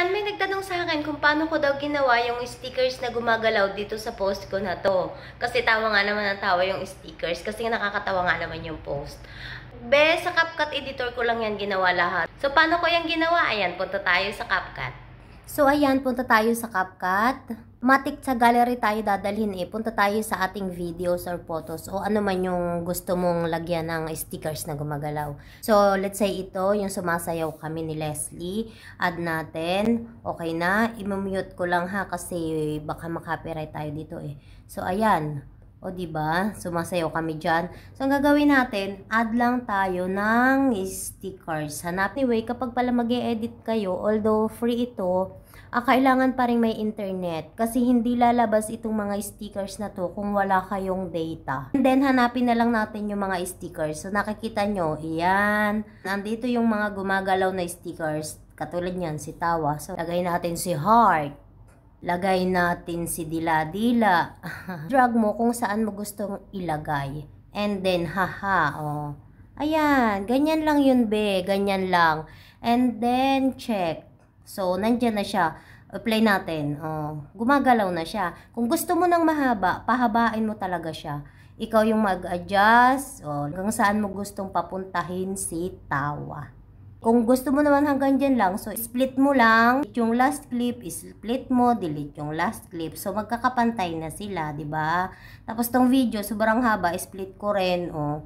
Ayan, may nagtanong sa akin kung paano ko daw ginawa yung stickers na gumagalaw dito sa post ko na to. Kasi tawa nga naman ang tawa yung stickers kasi nakakatawa nga naman yung post. Be, sa CapCut editor ko lang yan ginawa lahat. So, paano ko yan ginawa? Ayan, punta tayo sa CapCut. So ayan, punta tayo sa CapCut. Matik sa gallery tayo dadalhin eh. Punta tayo sa ating videos or photos o ano man yung gusto mong lagyan ng stickers na gumagalaw. So let's say ito, yung sumasayaw kami ni Leslie. Add natin. Okay na. Imamute ko lang ha kasi baka makapiright tayo dito eh. So ayan. O, di ba? Sumasayo kami diyan. So, ang gagawin natin, add lang tayo ng stickers. Hanap anyway, kapag pala mag -e edit kayo, although free ito, ah, kailangan pa rin may internet. Kasi hindi lalabas itong mga stickers na to kung wala kayong data. And then, hanapin na lang natin yung mga stickers. So, nakikita nyo, iyan. Nandito yung mga gumagalaw na stickers. Katulad niyan, si Tawa. So, lagay natin si Heart. Lagay natin si dila-dila. Drag mo kung saan mo gustong ilagay. And then, haha, oh. Ayan, ganyan lang yun, be. Ganyan lang. And then, check. So, nandyan na siya. Apply natin. Oh, gumagalaw na siya. Kung gusto mo ng mahaba, pahabain mo talaga siya. Ikaw yung mag-adjust. Oh, kung saan mo gustong papuntahin si tawa. Kung gusto mo naman hanggang dyan lang, so split mo lang yung last clip, split mo, delete yung last clip. So magkakapantay na sila, ba diba? Tapos tong video, sobrang haba, split ko rin, o. Oh,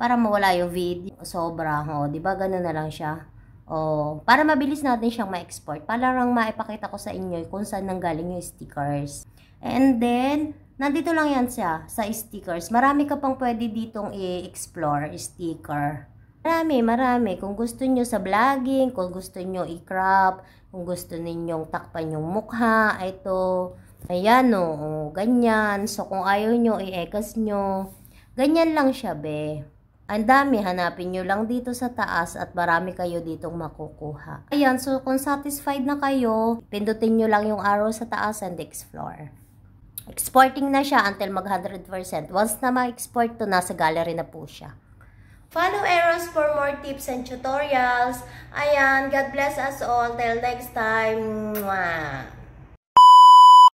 para mawala yung video, sobra, o. Oh, ba diba? Ganun na lang siya. Oh, para mabilis natin siyang ma-export. Para lang maipakita ko sa inyo kung saan nanggaling yung stickers. And then, nandito lang yan siya sa stickers. Marami ka pang pwede ditong i-explore sticker. Marami, marami. Kung gusto nyo sa vlogging, kung gusto nyo i-crop, kung gusto ninyong takpan yung mukha, ito, ayan o, oh, ganyan. So, kung ayaw nyo, i-ekas nyo. Ganyan lang siya, be. Ang dami, hanapin nyo lang dito sa taas at marami kayo ditong makukuha. Ayan, so kung satisfied na kayo, pindutin nyo lang yung arrow sa taas and explore. Exporting na siya until mag 100%. Once na ma-export to, nasa gallery na po siya. Follow Eros for more tips and tutorials. Ayan, God bless us all. Till next time. Mwah!